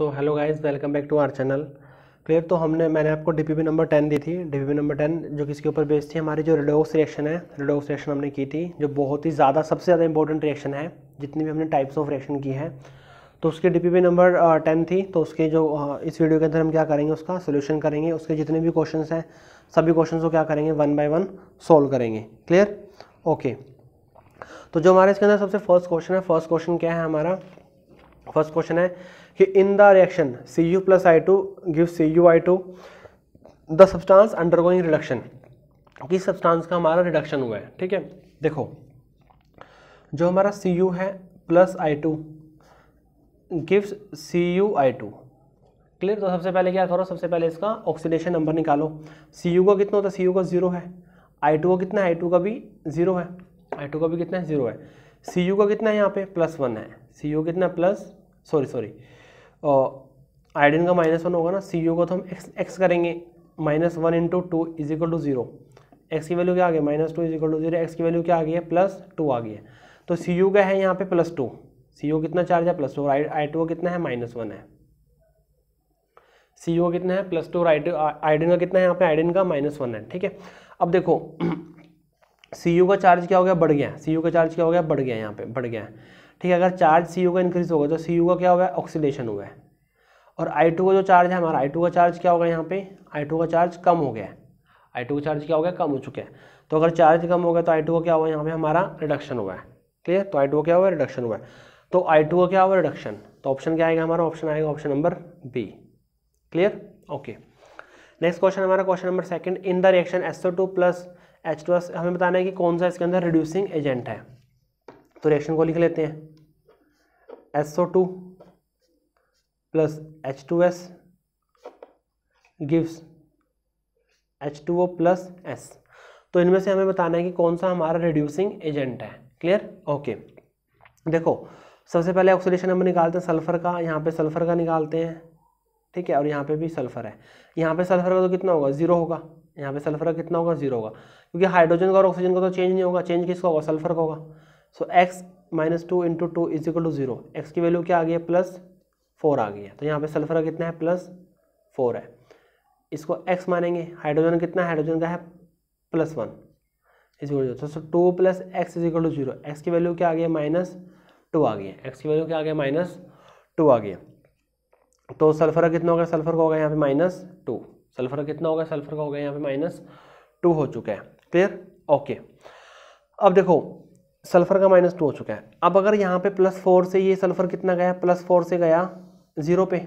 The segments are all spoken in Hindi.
so hello guys welcome back to our channel clear तो हमने मैंने आपको डीपीपी नंबर टेन दी थी डीपीपी नंबर टेन जो किसके ऊपर बेस्ड थी हमारी जो रेडोक्स रिएक्शन है रेडोक्स रिएक्शन हमने की थी जो बहुत ही ज़्यादा सबसे ज़्यादा इंपॉर्टेंट रिएक्शन है जितनी भी हमने टाइप्स ऑफ रिएक्शन की है तो उसकी पी नंबर टेन थी तो उसके जो इस वीडियो के अंदर हम क्या करेंगे उसका सोल्यूशन करेंगे उसके जितने भी क्वेश्चन हैं सभी क्वेश्चन को क्या करेंगे वन बाई वन सोल्व करेंगे क्लियर ओके तो जो हमारे इसके अंदर सबसे फर्स्ट क्वेश्चन है फर्स्ट क्वेश्चन क्या है हमारा फर्स्ट क्वेश्चन है कि in the reaction C U plus I two give C U I two the under undergoing reduction किस सब्सटांस का हमारा रिडक्शन हुआ है ठीक है देखो जो हमारा सी यू है plus I two gives C U I two clear तो सबसे पहले क्या करो सबसे पहले इसका ऑक्सीडेशन नंबर निकालो सी यू का कितना होता है सी यू का जीरो है आई टू का कितना है आई टू का भी जीरो है आई टू का भी कितना है जीरो है सी यू का कितना है यहाँ पे प्लस वन है सी यू कितना प्लस सॉरी सॉरी आयोडीन का माइनस वन होगा ना सी यू को तो हम एक्स एक्स करेंगे minus one into two is equal to zero X की वैल्यू क्या आ गई minus two is equal to zero X की वैल्यू क्या आ गई है प्लस टू आ गई है तो सी यू का है यहाँ पे प्लस टू सी यू कितना चार्ज है प्लस टू और आई टू कितना है माइनस वन है सी यू कितना है प्लस टू और आयोडीन का कितना है यहाँ पे आयोडीन का माइनस वन है ठीक है अब देखो सी यू का चार्ज क्या हो गया बढ़ गया सी यू का चार्ज क्या हो गया बढ़ गया यहाँ पे बढ़ गया ठीक है अगर चार्ज सी यू का इंक्रीज होगा तो सी यू का क्या हुआ है ऑक्सीडेशन हुआ है और आई टू का जो चार्ज है हमारा आई टू का चार्ज क्या होगा यहाँ पे आई टू का चार्ज कम हो गया है आई टू का चार्ज क्या हो गया कम हो चुका है तो अगर चार्ज कम हो गया तो आई टू का क्या हुआ यहाँ पे हमारा रिडक्शन हुआ है क्लियर तो आई टू का क्या हुआ रिडक्शन हुआ है तो आई टू का क्या हुआ रिडक्शन तो ऑप्शन क्या आएगा हमारा ऑप्शन आएगा option number B clear okay next question हमारा question number second in the reaction S two plus H two S हमें बताना है कि कौन सा इसके अंदर रिड्यूसिंग एजेंट है तो रिएक्शन को लिख लेते हैं SO2 plus H2S gives H2O plus S तो इनमें से हमें बताना है कि कौन सा हमारा रिड्यूसिंग एजेंट है क्लियर ओके देखो सबसे पहले ऑक्सीडेशन हम निकालते हैं सल्फर का यहाँ पे सल्फर का निकालते हैं ठीक है और यहाँ पे भी सल्फर है यहाँ पे सल्फर का तो कितना होगा जीरो होगा यहाँ पे सल्फर का कितना होगा जीरो होगा क्योंकि हाइड्रोजन का और ऑक्सीजन का तो चेंज नहीं होगा चेंज किसका होगा सल्फर का होगा so X minus two into two is equal to zero X की वैल्यू क्या आ गई है प्लस फोर आ गई है तो यहाँ पे सल्फर कितना है प्लस फोर है इसको एक्स मानेंगे हाइड्रोजन कितना हाइड्रोजन का है plus one is equal to so two plus X is equal to zero X की वैल्यू क्या आ गई है माइनस टू आ गई है एक्स की वैल्यू क्या आ गया माइनस टू आ गया तो सल्फर कितना हो गया सल्फर का होगा यहाँ पे माइनस टू सल्फर कितना होगा सल्फर का होगा यहाँ पे माइनस टू हो चुका है क्लियर ओके अब देखो सल्फर का माइनस टू हो चुका है अब अगर यहाँ पे प्लस फोर से ये सल्फर कितना गया प्लस फोर से गया ज़ीरो पे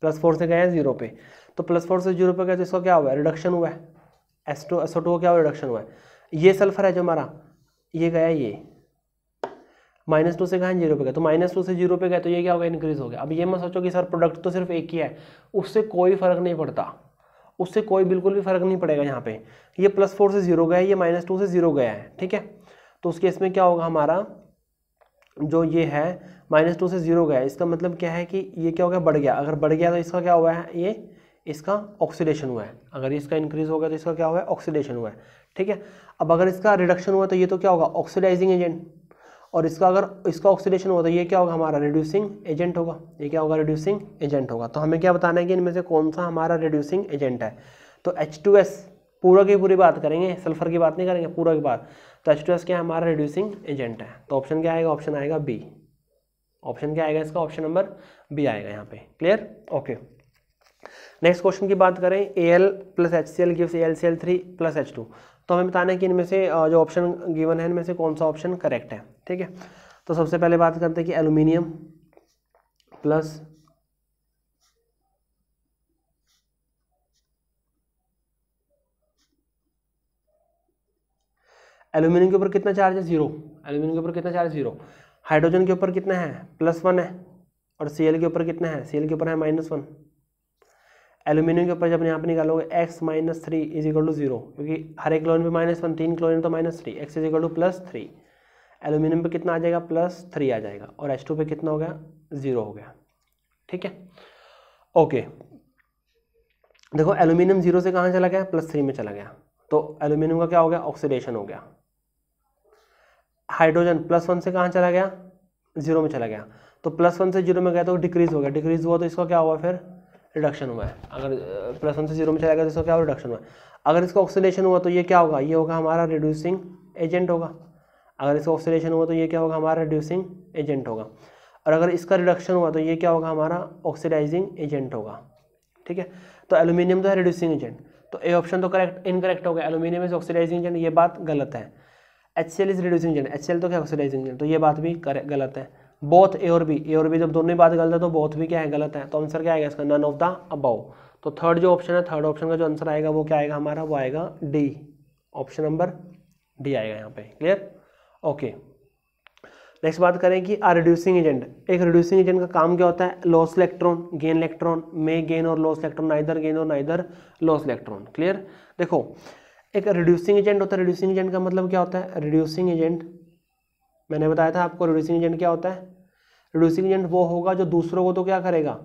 प्लस फोर से गया ज़ीरो पे तो प्लस फोर से जीरो पे गया तो इसका क्या हुआ है रिडक्शन हुआ है एस टू एस टू क्या हुआ रिडक्शन हुआ है ये सल्फर है जो हमारा ये गया ये माइनस टू से गया जीरो पे गया तो माइनस टू से जीरो पे गया तो ये क्या हो गया इंक्रीज़ हो गया अब ये मैं सोचो कि सर प्रोडक्ट तो सिर्फ एक ही है उससे कोई फ़र्क नहीं पड़ता उससे कोई बिल्कुल भी फ़र्क नहीं पड़ेगा यहाँ पे ये प्लस फोर से जीरो गया है ये माइनस टू से जीरो गया है ठीक है तो उस केस में क्या होगा हमारा जो ये है माइनस टू से ज़ीरो गया इसका मतलब क्या है कि ये क्या हो गया बढ़ गया अगर बढ़ गया तो इसका क्या हुआ है ये इसका ऑक्सीडेशन हुआ है अगर इसका इंक्रीज हो गया तो इसका क्या हुआ है ऑक्सीडेशन हुआ है ठीक है अब अगर इसका रिडक्शन हुआ तो ये तो क्या होगा ऑक्सीडाइजिंग एजेंट और इसका अगर इसका ऑक्सीडेशन हुआ तो ये क्या होगा हमारा रिड्यूसिंग एजेंट होगा ये क्या होगा रिड्यूसिंग एजेंट होगा तो हमें क्या बताना है कि इनमें से कौन सा हमारा रिड्यूसिंग एजेंट है तो एच टू एस पूरा की पूरी बात करेंगे सल्फर की बात नहीं करेंगे पूरा की बात तो एच टू एस क्या हमारा रिड्यूसिंग एजेंट है तो ऑप्शन क्या आएगा ऑप्शन आएगा बी ऑप्शन क्या आएगा इसका ऑप्शन नंबर बी आएगा यहाँ पे क्लियर ओके नेक्स्ट क्वेश्चन की बात करें A L plus H C L give A L C L three plus H two तो हमें बताना है कि इनमें से जो ऑप्शन गिवन है इनमें से कौन सा ऑप्शन करेक्ट है ठीक है तो सबसे पहले बात करते हैं कि एलुमिनियम प्लस एल्यूमिनियम के ऊपर कितना चार्ज है जीरो एल्यूमिनियम के ऊपर कितना चार्ज जीरो हाइड्रोजन के ऊपर कितना है प्लस वन है और सी के ऊपर कितना है सी के ऊपर है माइनस वन एल्यूमिनियम के ऊपर जब यहाँ पर निकालोगे X minus three is equal to zero क्योंकि हर एक क्लोरिन तो पे माइनस वन तीन क्लोरिन तो minus three X is equal to plus three aluminium पर कितना आ जाएगा प्लस थ्री आ जाएगा और एच टू पर कितना हो गया जीरो हो गया ठीक है ओके देखो एल्यूमिनियम जीरो से कहाँ चला गया प्लस थ्री में चला गया तो एल्यूमिनियम का क्या हो गया ऑक्सीडेशन हो गया हाइड्रोजन प्लस वन से कहाँ चला गया जीरो में चला गया तो प्लस वन से जीरो में गया तो डिक्रीज़ हो गया डिक्रीज़ हुआ तो इसका क्या हुआ फिर रिडक्शन हुआ है अगर प्लस वन से जीरो में चला गया तो इसका क्या हुआ रिडक्शन हुआ अगर इसका ऑक्सीडेशन हुआ तो ये क्या होगा ये होगा हमारा रिड्यूसिंग एजेंट होगा अगर इसका ऑक्सीडेशन हुआ तो ये क्या होगा हमारा रिड्यूसिंग एजेंट होगा और अगर इसका रिडक्शन हुआ तो ये क्या होगा हमारा ऑक्सीडाइजिंग एजेंट होगा ठीक है तो एलुमिनियम तो है रिड्यूसिंग एजेंट तो ए ऑप्शन तो करेक्ट इनकरेक्ट हो गया एलुमिनियम इज ऑक्सीडाइजिंग एजेंट ये बात गलत है H C L is reducing agent H C L तो क्या ऑक्सीडाइजिंग एजेंट तो ये बात भी गलत है बोथ ए और बी ए और बी जब दोनों ही बात गलत है तो बोथ भी क्या है गलत है तो आंसर क्या आएगा इसका नन ऑफ द अबाउ तो थर्ड जो ऑप्शन है थर्ड ऑप्शन का जो आंसर आएगा वो क्या आएगा हमारा वो आएगा डी ऑप्शन नंबर डी आएगा यहाँ पे क्लियर ओके नेक्स्ट बात करें कि आ रिड्यूसिंग एजेंट एक रिड्यूसिंग एजेंट का काम क्या होता है loss electron gain electron may gain और लॉस इलेक्ट्रॉन नाइदर गेन और नाइदर लॉस इलेक्ट्रॉन क्लियर देखो एक रिड्यूसिंग एजेंट होता है रिड्यूसिंग एजेंट का मतलब क्या होता है रिड्यूसिंग एजेंट मैंने बताया था आपको रिड्यूसिंग एजेंट क्या होता है रिड्यूसिंग एजेंट वो होगा जो दूसरों को तो क्या करेगा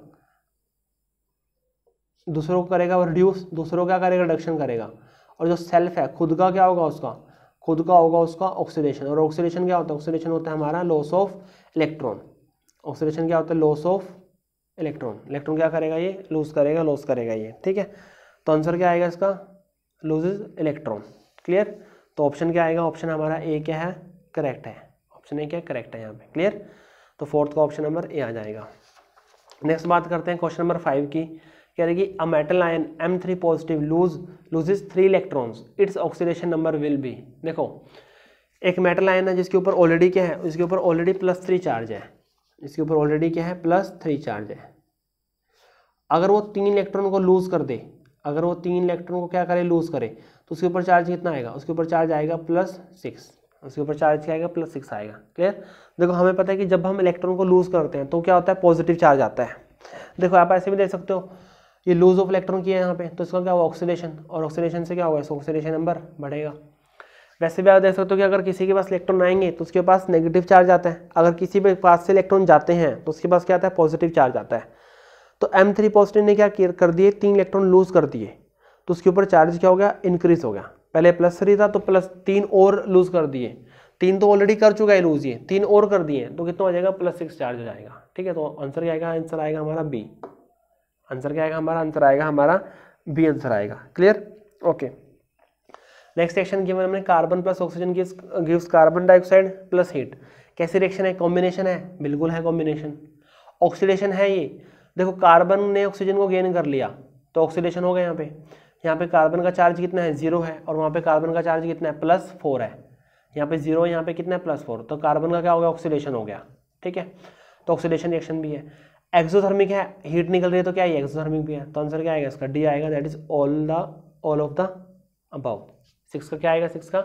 दूसरों को करेगा वो रिड्यूस दूसरों क्या करेगा रिडक्शन करेगा और जो सेल्फ है खुद का क्या होगा उसका खुद का होगा उसका ऑक्सीडेशन और ऑक्सीडेशन क्या होता है ऑक्सीडेशन होता है हमारा लॉस ऑफ इलेक्ट्रॉन ऑक्सीडेशन क्या होता है लॉस ऑफ इलेक्ट्रॉन इलेक्ट्रॉन क्या करेगा ये लूज करेगा लॉस करेगा ये ठीक है तो आंसर क्या आएगा इसका लूजेज इलेक्ट्रॉन क्लियर तो ऑप्शन क्या आएगा ऑप्शन हमारा ए क्या है करेक्ट है ऑप्शन ए क्या करेक्ट है यहाँ पे क्लियर तो फोर्थ का ऑप्शन नंबर ए आ जाएगा नेक्स्ट बात करते हैं क्वेश्चन नंबर फाइव की कह रहे कि a metal ion M three positive lose loses three electrons its oxidation number will be देखो एक मेटल आयन है जिसके ऊपर ऑलरेडी क्या है इसके ऊपर ऑलरेडी प्लस थ्री चार्ज है इसके ऊपर ऑलरेडी क्या है प्लस थ्री चार्ज है अगर वो तीन इलेक्ट्रॉन को लूज कर दे अगर वो तीन इलेक्ट्रॉन को क्या करे लूज करे तो उसके ऊपर चार्ज कितना आएगा उसके ऊपर चार्ज आएगा प्लस सिक्स उसके ऊपर चार्ज क्या आएगा प्लस सिक्स आएगा क्लियर देखो हमें पता है कि जब हम इलेक्ट्रॉन को लूज़ करते हैं तो क्या होता है पॉजिटिव चार्ज आता है देखो आप ऐसे भी देख सकते हो ये लूज ऑफ इलेक्ट्रॉन किया है यहाँ पे तो इसका क्या हुआ ऑक्सीडेशन और ऑक्सीडेशन से क्या हुआ इसका ऑक्सीडेशन नंबर बढ़ेगा वैसे भी आप देख सकते हो कि अगर किसी के पास इलेक्ट्रॉन आएंगे तो उसके पास नेगेटिव चार्ज आता है अगर किसी के पास से इलेक्ट्रॉन जाते हैं तो उसके पास क्या आता है पॉजिटिव चार्ज आता है तो एम थ्री पॉजिटिव ने क्या कर दिए तीन इलेक्ट्रॉन लूज कर दिए तो उसके ऊपर चार्ज क्या हो गया इंक्रीज हो गया पहले प्लस थ्री था तो प्लस तीन और लूज कर दिए तीन तो ऑलरेडी कर चुका है लूज ये तीन और कर दिए तो कितना हो जाएगा प्लस सिक्स चार्ज हो जाएगा ठीक है तो आंसर क्या आएगा आंसर आएगा हमारा बी आंसर क्या आएगा हमारा आंसर आएगा हमारा बी आंसर आएगा क्लियर ओके नेक्स्ट एक्शन किया हमने कार्बन प्लस ऑक्सीजन की gives carbon dioxide plus heat कैसी रिएक्शन है कॉम्बिनेशन है बिल्कुल है कॉम्बिनेशन ऑक्सीडेशन है ये देखो कार्बन ने ऑक्सीजन को गेन कर लिया तो ऑक्सीडेशन हो गया यहाँ पे यहाँ पे कार्बन का चार्ज कितना है जीरो है और वहाँ पे कार्बन का चार्ज कितना है प्लस फोर है यहाँ पे जीरो यहाँ पे कितना है प्लस फोर तो कार्बन का क्या हो गया ऑक्सीडेशन हो गया ठीक है तो ऑक्सीडेशन रिएक्शन भी है एक्सोथर्मिक है हीट निकल रही है तो क्या है एक्सोथर्मिक भी है तो आंसर क्या आएगा इसका डी आएगा that is all the all of the above six का क्या आएगा सिक्स का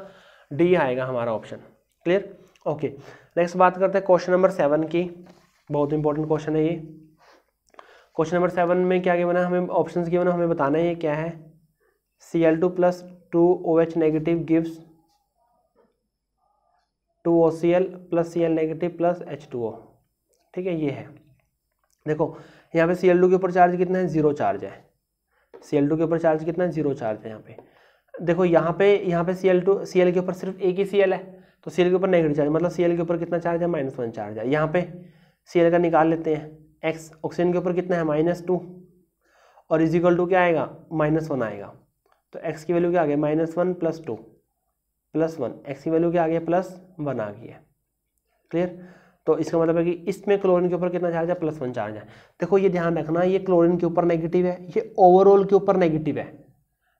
डी आएगा हमारा ऑप्शन क्लियर ओके नेक्स्ट बात करते हैं क्वेश्चन नंबर सेवन की बहुत इंपॉर्टेंट क्वेश्चन है ये क्वेश्चन नंबर सेवन में क्या गिवन है हमें ऑप्शन गिवन है हमें बताना है ये क्या है C L two plus two O H negative gives two O C L plus C L negative plus H two O ठीक है ये है देखो यहाँ पे सी एल टू के ऊपर चार्ज कितना है जीरो चार्ज है सी एल टू के ऊपर चार्ज कितना है जीरो चार्ज है यहाँ पे देखो यहाँ पे यहाँ पे C L two C L के ऊपर सिर्फ एक ही सी एल है तो सी एल के ऊपर नेगेटिव चार्ज मतलब सी एल के ऊपर कितना चार्ज है माइनस वन चार्ज है यहाँ पे सी एल का निकाल लेते हैं एक्स ऑक्सीजन के ऊपर कितना है माइनस टू और इजिकल टू क्या आएगा माइनस वन आएगा तो एक्स की वैल्यू क्या आ गई minus one plus two plus one X की वैल्यू क्या आ गई प्लस वन आ गई है क्लियर तो इसका मतलब है कि इसमें क्लोरीन के ऊपर कितना चार्ज है प्लस वन चार्ज है देखो ये ध्यान रखना ये क्लोरीन के ऊपर नेगेटिव है ये ओवरऑल के ऊपर नेगेटिव है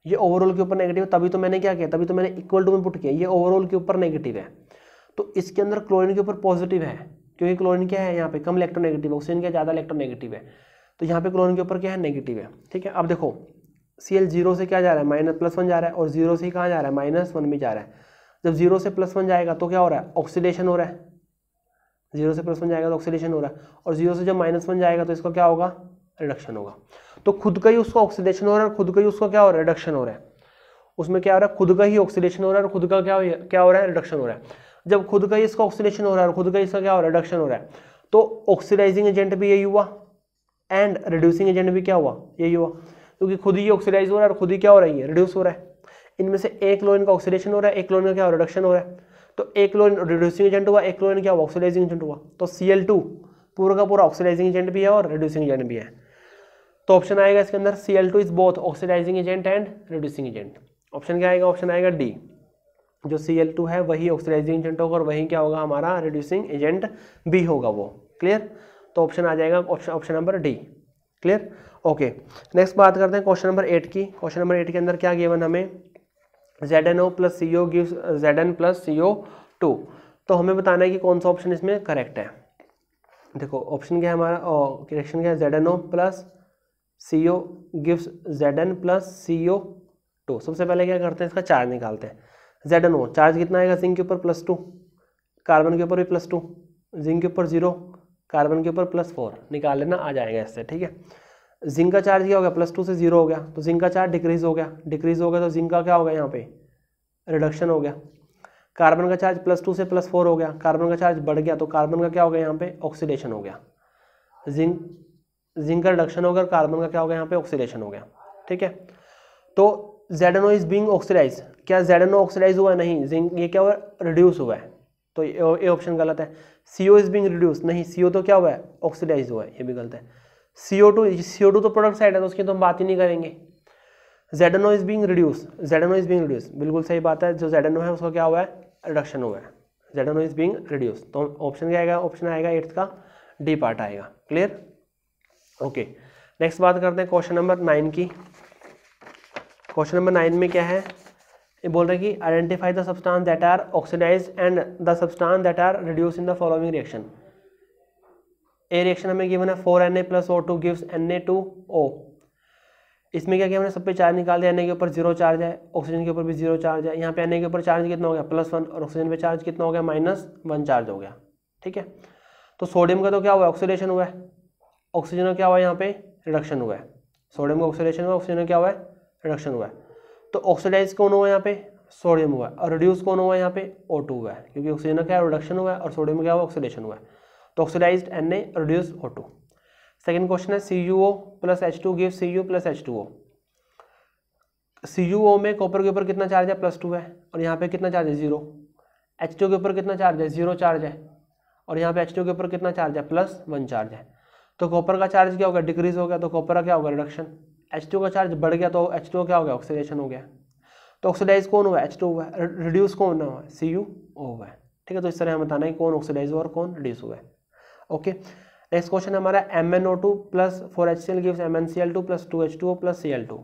ये ओवरऑल के ऊपर नेगेटिव है तभी तो मैंने क्या किया तभी तो मैंने इक्वल टू में पुट किया ये ओवरऑल के ऊपर नेगेटिव है तो इसके अंदर क्लोरीन के ऊपर पॉजिटिव है क्योंकि क्लोरीन क्या है यहाँ पे कम इलेक्ट्रोनेगेटिव है ऑक्सीजन क्या ज़्यादा इलेक्ट्रोनेगेटिव है तो यहाँ पे क्लोरीन के ऊपर क्या है नेगेटिव है ठीक है अब देखो सी एल जीरो से क्या जा रहा है माइनस प्लस वन जा रहा है और जीरो से कहाँ जा रहा है माइनस वन में जा रहा है जब जीरो से प्लस वन जाएगा तो क्या हो रहा है ऑक्सीडेशन हो रहा है जीरो से प्लस वन जाएगा तो ऑक्सीडेशन हो रहा है और जीरो से जब माइनस वन जाएगा तो इसका क्या होगा रिडक्शन होगा तो खुद का ही उसका ऑक्सीडेशन हो रहा है और खुद का ही उसका क्या हो रहा है रिडक्शन हो रहा है उसमें क्या हो रहा है खुद का ही ऑक्सीडेशन हो रहा है और खुद का क्या क्या हो रहा है रिडक्शन हो रहा है जब खुद का ही इसका ऑक्सीडेशन हो रहा है और खुद का इसका क्या हो रहा है रिडक्शन हो रहा है तो ऑक्सीडाइजिंग एजेंट भी यही हुआ एंड रिड्यूसिंग एजेंट भी क्या हुआ यही हुआ क्योंकि खुद ही ऑक्सीडाइज हो रहा है और खुद ही क्या हो रही है रिड्यूस हो रहा है इनमें से एक लोइन का ऑक्सीडेशन हो रहा है एक लोन का क्या रिडक्शन हो रहा है तो एक लोइन रिड्यूसिंग एजेंट हुआ एक लोइन क्या हुआ ऑक्सीडाइजिंग एजेंट हुआ तो सी एल टू पूरा का पूरा ऑक्सीडाइजिंग एजेंट भी है और रिड्यूसिंग एजेंट भी है तो ऑप्शन आएगा इसके अंदर C L two is both oxidising agent and reducing agent option क्या आएगा ऑप्शन आएगा डी जो सी एल टू है वही ऑक्सीडाइजिंग एजेंट होगा और वही क्या होगा हमारा रिड्यूसिंग एजेंट बी होगा वो क्लियर तो ऑप्शन आ जाएगा option option number D clear okay next बात करते हैं क्वेश्चन नंबर एट की क्वेश्चन नंबर एट के अंदर क्या गिवन हमें Z N O plus C O give Z N plus C O two तो हमें बताना है कि कौन सा ऑप्शन इसमें करेक्ट है देखो ऑप्शन क्या है हमारा क्वेश्चन क्या है Z N O plus C O give Z N plus C O two सबसे पहले क्या करते हैं इसका चार्ज निकालते हैं जेड एन ओ चार्ज कितना आएगा जिंक के ऊपर प्लस टू कार्बन के ऊपर भी प्लस टू जिंक के ऊपर जीरो कार्बन के ऊपर प्लस फोर निकाल लेना आ जाएगा इससे ठीक है जिंक का चार्ज क्या हो गया प्लस टू से जीरो हो गया तो जिंक का चार्ज डिक्रीज हो गया डिक्रीज हो गया तो जिंक का क्या होगा यहाँ पे रिडक्शन हो गया कार्बन का चार्ज प्लस टू से प्लस फोर हो गया कार्बन का चार्ज बढ़ गया तो कार्बन का क्या हो गया यहाँ पे ऑक्सीडेशन हो गया जिंक जिंक का रिडक्शन हो गया कार्बन तो का क्या हो गया यहाँ पे ऑक्सीडेशन हो गया ठीक है तो जेडनो इज बींग ऑक्सीडाइज क्या जेडनो ऑक्सीडाइज हुआ नहीं जिंक ये क्या हुआ रिड्यूस हुआ है तो ये ऑप्शन गलत है C O is being reduce नहीं सी तो क्या हुआ है ऑक्सीडाइज हुआ है ये भी गलत है C O two C O two तो प्रोडक्ट साइड है तो उसकी तो हम बात ही नहीं करेंगे Z N O is being reduce Z N O is being reduce बिल्कुल सही बात है जो जेडनो है उसका क्या हुआ है रिडक्शन हुआ है जेडनो इज बींग रिड्यूस तो ऑप्शन क्या आएगा ऑप्शन आएगा एट्थ का डी पार्ट आएगा क्लियर ओके नेक्स्ट बात करते हैं क्वेश्चन नंबर नाइन की क्वेश्चन नंबर नाइन में क्या है ये बोल रहे हैं कि identify the substance that are oxidise and the substance that are reduce in the following reaction A reaction हमें गिवन है four N A plus O two gives N A to O इसमें क्या किया हमने सब पे चार्ज निकाल दिया एन के ऊपर जीरो चार्ज है ऑक्सीजन के ऊपर भी जीरो चार्ज है यहाँ पे एन ए के ऊपर चार्ज कितना हो गया प्लस वन और ऑक्सीजन पे चार्ज कितना हो गया माइनस वन चार्ज हो गया ठीक है तो सोडियम का तो क्या हुआ ऑक्सीडेशन हुआ है ऑक्सीजन का क्या हुआ यहाँ पे रिडक्शन हुआ है सोडियम का ऑक्सीडेशन हुआ ऑक्सीजन का क्या हुआ है रिडक्शन हुआ है तो ऑक्सीडाइज कौन हुआ यहाँ पे सोडियम हुआ है और रिड्यूस कौन हुआ है यहाँ पे ओ टू हुआ है क्योंकि ऑक्सीजन का क्या रिडक्शन हुआ है और सोडियम क्या हुआ ऑक्सीडेशन हुआ है तो oxidise N A reduce O two second question है C U O plus H two give C U plus H two O C U O में कॉपर के ऊपर कितना चार्ज है प्लस टू है और यहाँ पे कितना चार्ज है जीरो एच टू के ऊपर कितना चार्ज है जीरो चार्ज है और यहाँ पे एच टू के ऊपर कितना चार्ज है प्लस वन चार्ज है तो कॉपर का चार्ज क्या होगा डिक्रीज हो गया तो कॉपर का क्या होगा रिडक्शन एच टू का चार्ज बढ़ गया तो एच टू क्या हो गया ऑक्सीडेशन हो गया तो ऑक्सीडाइज कौन हुआ एच टू हुआ रिड्यूस कौन हुआ सी यू ओ हुआ ठीक है तो इस तरह हमें बताना है कौन ऑक्सीडाइज हुआ और कौन रिड्यूस हुआ है ओके नेक्स्ट क्वेश्चन हमारा M N O two plus four H C L gives M N C L two plus two H two O plus C L two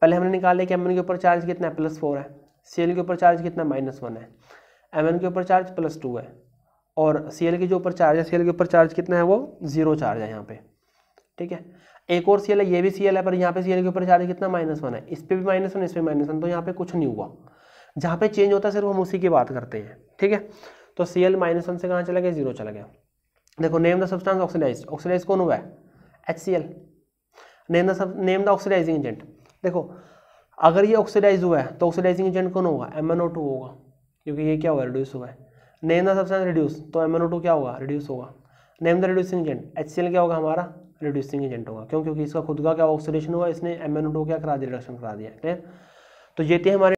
पहले हमने निकाला कि एम एन के ऊपर चार्ज कितना है प्लस फोर है सी एल के ऊपर चार्ज कितना माइनस वन है एम एन के ऊपर चार्ज प्लस टू है और सी एल के जो ऊपर चार्ज है सी एल के ऊपर चार्ज कितना है वो जीरो चार्ज है यहाँ पे ठीक है एक और सीएल है ये भी सीएल है पर यहाँ पे सीएल के ऊपर चार्ज कितना माइनस वन है इस पर भी माइनस वन इस पर माइनस वन तो यहाँ पे कुछ नहीं हुआ जहाँ पे चेंज होता है सिर्फ हम उसी की बात करते हैं ठीक है तो सी एल माइनस वन से कहाँ चला गया जीरो चला गया देखो name the substance oxidise oxidise कौन हुआ है H C L name the name the oxidising agent देखो अगर ये ऑक्सीडाइज हुआ है तो ऑक्सीडाइजिंग एजेंट कौन होगा एम एन ओ टू होगा क्योंकि ये क्या हुआ रिड्यूस हुआ है नेम द सब्सटेंस रिड्यूस तो एम एन ओ टू क्या होगा रिड्यूस होगा name the reducing agent H C L क्या होगा हमारा रिड्यूसिंग एजेंट होगा क्यों क्योंकि इसका खुद का क्या ऑक्सीडेशन हुआ इसने एम एन ओ क्या करा दिया रिडक्शन करा दिया क्लियर तो ये थे हमारे